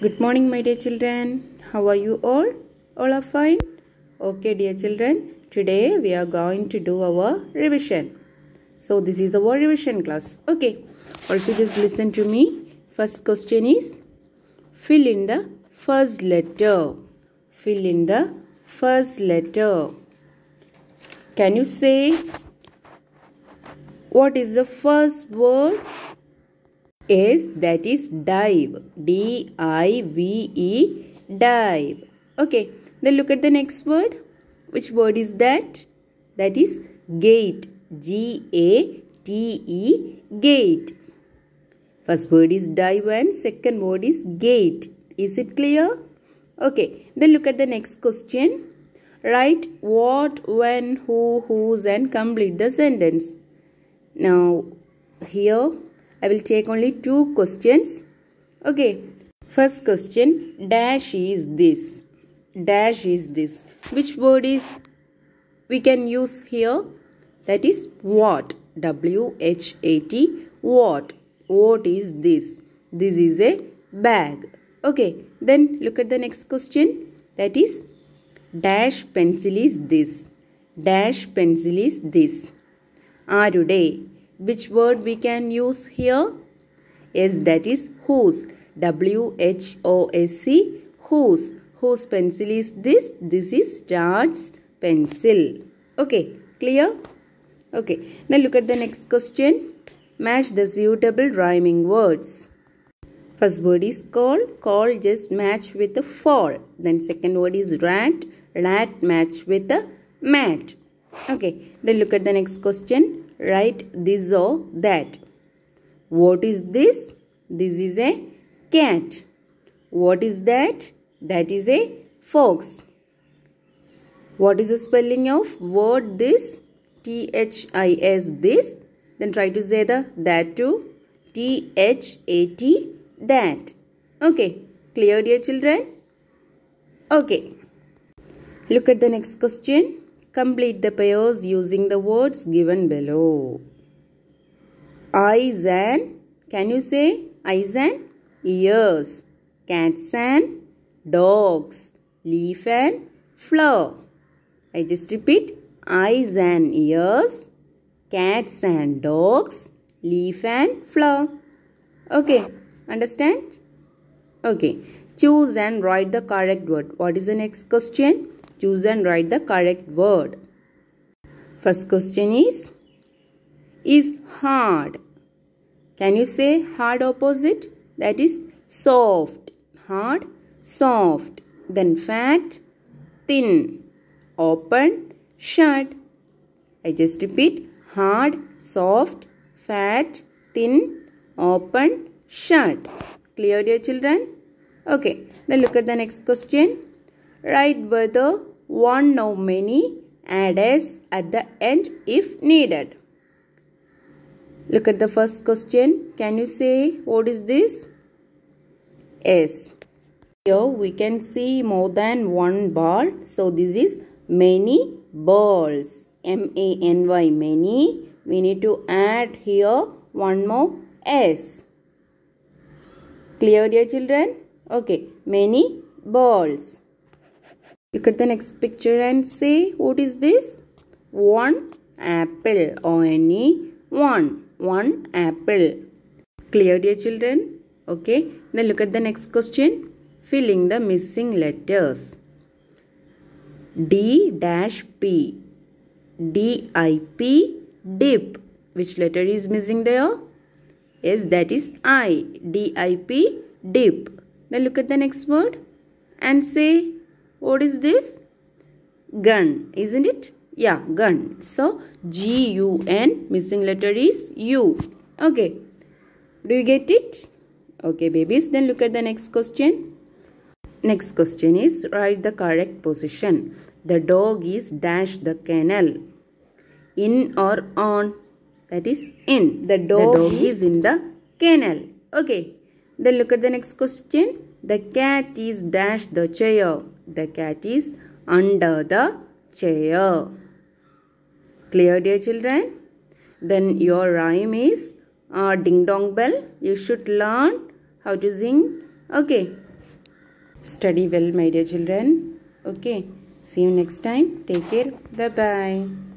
Good morning, my dear children. How are you all? All are fine? Okay, dear children. Today we are going to do our revision. So this is our revision class. Okay. you, just listen to me. First question is fill in the first letter. Fill in the first letter. Can you say what is the first word is that is dive. D-I-V-E, dive. Okay, then look at the next word. Which word is that? That is gate. G-A-T-E, gate. First word is dive and second word is gate. Is it clear? Okay, then look at the next question. Write what, when, who, whose and complete the sentence. Now, here I will take only two questions. Okay. First question, dash is this. Dash is this. Which word is we can use here? That is what. W-H-A-T. What? What is this? This is a bag. Okay. Then look at the next question. That is dash pencil is this. is this. Are you day? which word we can use here? Yes, that is whose. W-H-O-S-E, whose. Whose pencil is this? This is Raj's pencil. Okay, clear? Okay, now look at the next question. Match the suitable rhyming words. First word is call. Call just match with a fall. Then second word is rat. Rat match with a mat. Okay, then look at the next question write this or that. What is this? This is a cat. What is that? That is a fox. What is the spelling of word this? T-H-I-S this. Then try to say the that too. T-H-A-T that. Okay. Clear dear children? Okay. Look at the next question. Complete the pairs using the words given below. Eyes and, can you say eyes and ears? Cats and dogs. Leaf and flower. I just repeat eyes and ears, cats and dogs, leaf and flower. Okay, understand? Okay, choose and write the correct word. What is the next question? Choose and write the correct word. First question is, is hard. Can you say hard opposite? That is soft. Hard, soft. Then fat, thin. Open, shut. I just repeat. Hard, soft, fat, thin, open, shut. Clear dear children? Okay. Then look at the next question. Write whether one now many add s at the end if needed. Look at the first question. Can you say what is this? S. Here we can see more than one ball. So this is many balls. M-A-N-Y many. We need to add here one more S. Clear dear children? Okay. Many balls. Look at the next picture and say what is this? One apple or any one. One apple. Clear dear children? Okay. Now look at the next question. Filling the missing letters. D dash P. D I P dip. Which letter is missing there? Yes, that is I. D I P dip. Now look at the next word and say what is this? Gun, isn't it? Yeah, gun. So, G-U-N, missing letter is U. Okay. Do you get it? Okay, babies. Then look at the next question. Next question is, write the correct position. The dog is dash the kennel. In or on? That is in. The dog, the dog is in the kennel. Okay. Then look at the next question. The cat is dash the chair. The cat is under the chair. Clear dear children? Then your rhyme is uh, ding dong bell. You should learn how to sing. Okay. Study well my dear children. Okay. See you next time. Take care. Bye-bye.